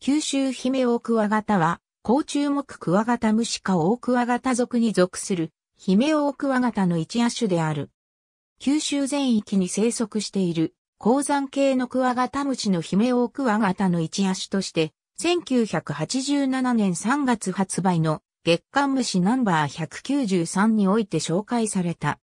九州姫オオクワガタは、甲虫目クワガタムシ科オオクワガタ属に属する、姫オオクワガタの一野種である。九州全域に生息している、鉱山系のクワガタムシの姫オオクワガタの一野種として、1987年3月発売の月刊虫ナンバー193において紹介された。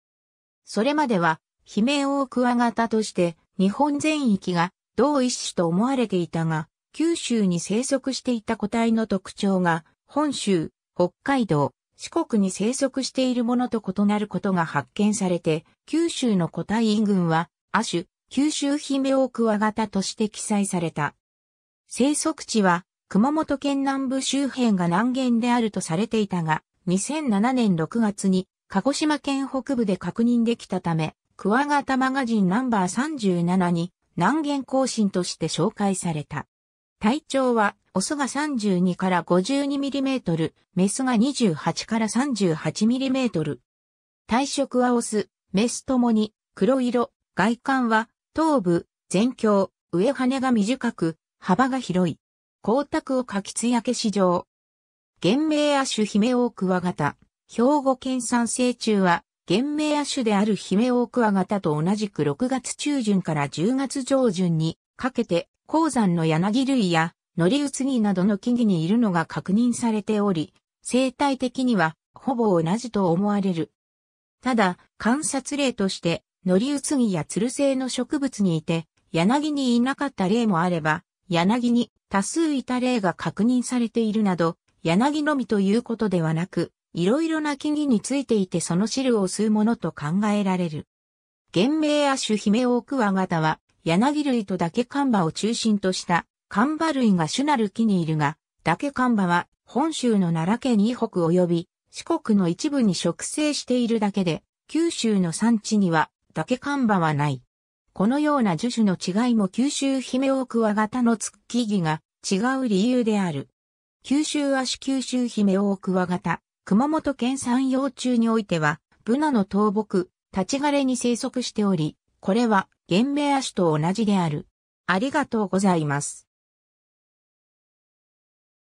それまでは、姫オオクワガタとして、日本全域が同一種と思われていたが、九州に生息していた個体の特徴が、本州、北海道、四国に生息しているものと異なることが発見されて、九州の個体異群は、亜種、九州姫オオクワガタとして記載された。生息地は、熊本県南部周辺が南限であるとされていたが、2007年6月に鹿児島県北部で確認できたため、クワガタマガジンナンバー37に南限更新として紹介された。体長は、オスが32から52ミリメートル、メスが28から38ミリメートル。体色はオス、メスともに、黒色、外観は、頭部、前胸、上羽が短く、幅が広い。光沢をかきつやけ市場。原名亜種ヒメオオクワガタ。兵庫県産成虫は、原名亜種であるヒメオオクワガタと同じく6月中旬から10月上旬にかけて、鉱山の柳類や、リウツぎなどの木々にいるのが確認されており、生態的には、ほぼ同じと思われる。ただ、観察例として、リウツぎやツル性の植物にいて、柳にいなかった例もあれば、柳に多数いた例が確認されているなど、柳のみということではなく、いろいろな木々についていてその汁を吸うものと考えられる。原名亜種ヒメオオクワガタは、柳類とダケカンバを中心としたカンバ類が主なる木にいるが、ダケカンバは本州の奈良県以北及び四国の一部に植生しているだけで、九州の産地にはダケカンバはない。このような樹種の違いも九州姫オクワ型のツ起キギが違う理由である。九州足九州姫オクワ型、熊本県産用中においては、ブナの倒木、立ち枯れに生息しており、これは原名足と同じである。ありがとうございます。